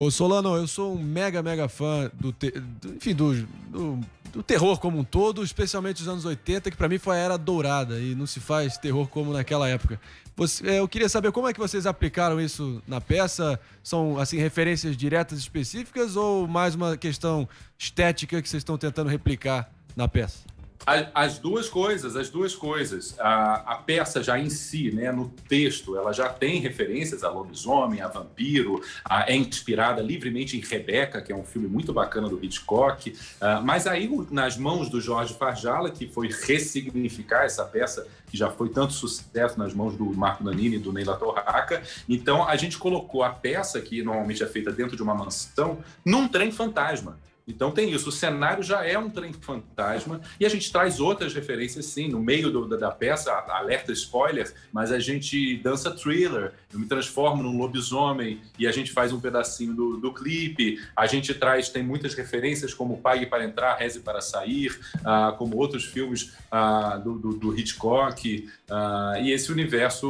Ô Solano, eu sou um mega, mega fã do, te... do enfim, do, do, do, terror como um todo, especialmente dos anos 80, que para mim foi a era dourada e não se faz terror como naquela época. Você, é, eu queria saber como é que vocês aplicaram isso na peça? São, assim, referências diretas específicas ou mais uma questão estética que vocês estão tentando replicar na peça? As duas coisas, as duas coisas. A, a, peça já em si, né, no texto, ela já tem referências a lobisomem, a vampiro, a, é inspirada livremente em Rebeca, que é um filme muito bacana do Hitchcock. Ah, mas aí, nas mãos do Jorge Farjala, que foi ressignificar essa peça, que já foi tanto sucesso nas mãos do Marco Nanini e do Neila Torraca, então a gente colocou a peça, que normalmente é feita dentro de uma mansão, num trem fantasma. Então tem isso, o cenário já é um trem fantasma e a gente traz outras referências sim, no meio do, da, da, peça, alerta spoiler, mas a gente dança thriller, eu me transformo num lobisomem e a gente faz um pedacinho do, do clipe, a gente traz, tem muitas referências como Pague para Entrar, Reze para Sair, ah, como outros filmes ah, do, do, do, Hitchcock ah, e esse universo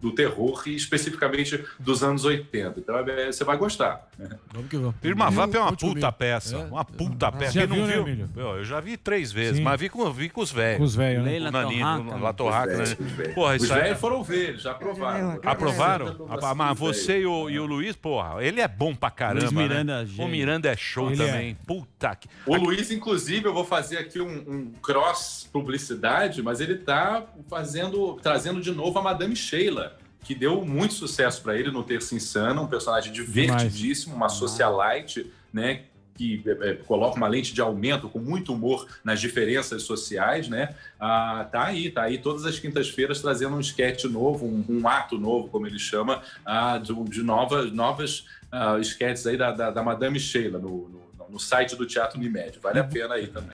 do, terror e especificamente dos anos 80. Então é, é, você vai gostar. Vamos que vamos. é uma puta peça peça. É? Uma puta peça. Já viu, não viu? Né, eu, já vi três vezes, Sim. mas vi com, vi com os velhos. Com os velhos, né? Nanino, La Torraca. Né? né? Porra, os é velhos foram ver, já aprovaram. Aprovaram? Mas você e o, e o Luiz, porra, ele é bom pra caramba. Luiz né? Miranda, né? O Miranda é show ele é. também. É. Puta que. O aqui... Luiz, inclusive, eu vou fazer aqui um, um cross publicidade, mas ele tá fazendo, trazendo de novo a Madame Sheila que deu muito sucesso para ele no Terça Insana, um personagem divertidíssimo, uma socialite, né? que é, é, coloca uma lente de aumento com muito humor nas diferenças sociais, né? Ah, tá aí, tá aí todas as quintas-feiras trazendo um esquete novo, um, um, ato novo, como ele chama, ah, de, de novas ah, esquetes aí da, da, da Madame Sheila no, no, no site do Teatro Unimed. Vale a uhum. pena aí também.